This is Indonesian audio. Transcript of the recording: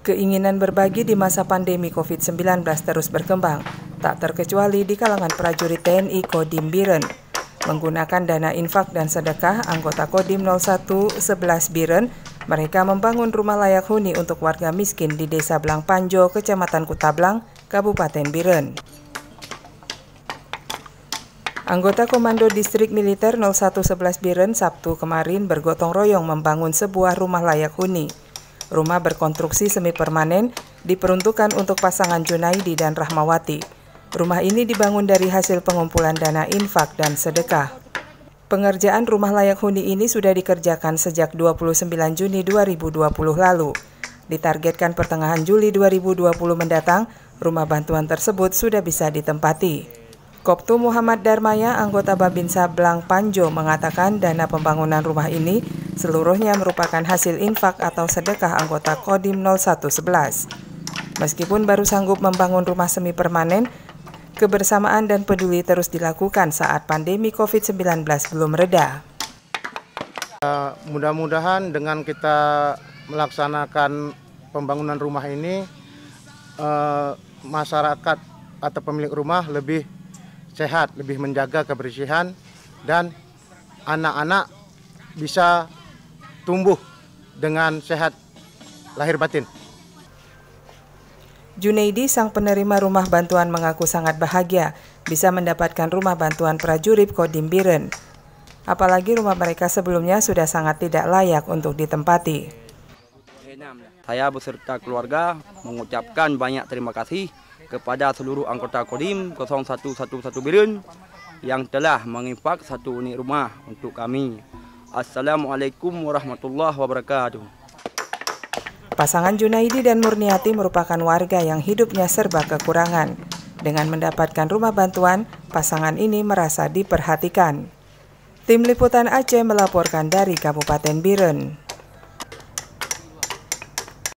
Keinginan berbagi di masa pandemi COVID-19 terus berkembang, tak terkecuali di kalangan prajurit TNI Kodim Biren. Menggunakan dana infak dan sedekah, anggota Kodim 01 11 Biren, mereka membangun rumah layak huni untuk warga miskin di Desa Blang Panjo, Kecamatan Kutablang, Kabupaten Biren. Anggota Komando Distrik Militer 0111 Biren Sabtu kemarin bergotong royong membangun sebuah rumah layak huni. Rumah berkonstruksi semi permanen diperuntukkan untuk pasangan Junaidi dan Rahmawati. Rumah ini dibangun dari hasil pengumpulan dana infak dan sedekah. Pengerjaan rumah layak huni ini sudah dikerjakan sejak 29 Juni 2020 lalu. Ditargetkan pertengahan Juli 2020 mendatang, rumah bantuan tersebut sudah bisa ditempati. Koptu Muhammad Darmaya, anggota Babinsa Blang Panjo, mengatakan dana pembangunan rumah ini Seluruhnya merupakan hasil infak atau sedekah anggota Kodim 0111. Meskipun baru sanggup membangun rumah semi permanen, kebersamaan dan peduli terus dilakukan saat pandemi COVID-19 belum reda. Ya, mudah-mudahan dengan kita melaksanakan pembangunan rumah ini, eh, masyarakat atau pemilik rumah lebih sehat, lebih menjaga kebersihan, dan anak-anak bisa tumbuh dengan sehat lahir batin. Junaidi, sang penerima rumah bantuan mengaku sangat bahagia bisa mendapatkan rumah bantuan prajurit Kodim Biren. Apalagi rumah mereka sebelumnya sudah sangat tidak layak untuk ditempati. Saya beserta keluarga mengucapkan banyak terima kasih kepada seluruh anggota Kodim 0111 Biren yang telah menginfak satu unit rumah untuk kami. Assalamualaikum warahmatullahi wabarakatuh. Pasangan Junaidi dan Murniati merupakan warga yang hidupnya serba kekurangan. Dengan mendapatkan rumah bantuan, pasangan ini merasa diperhatikan. Tim Liputan Aceh melaporkan dari Kabupaten Biren.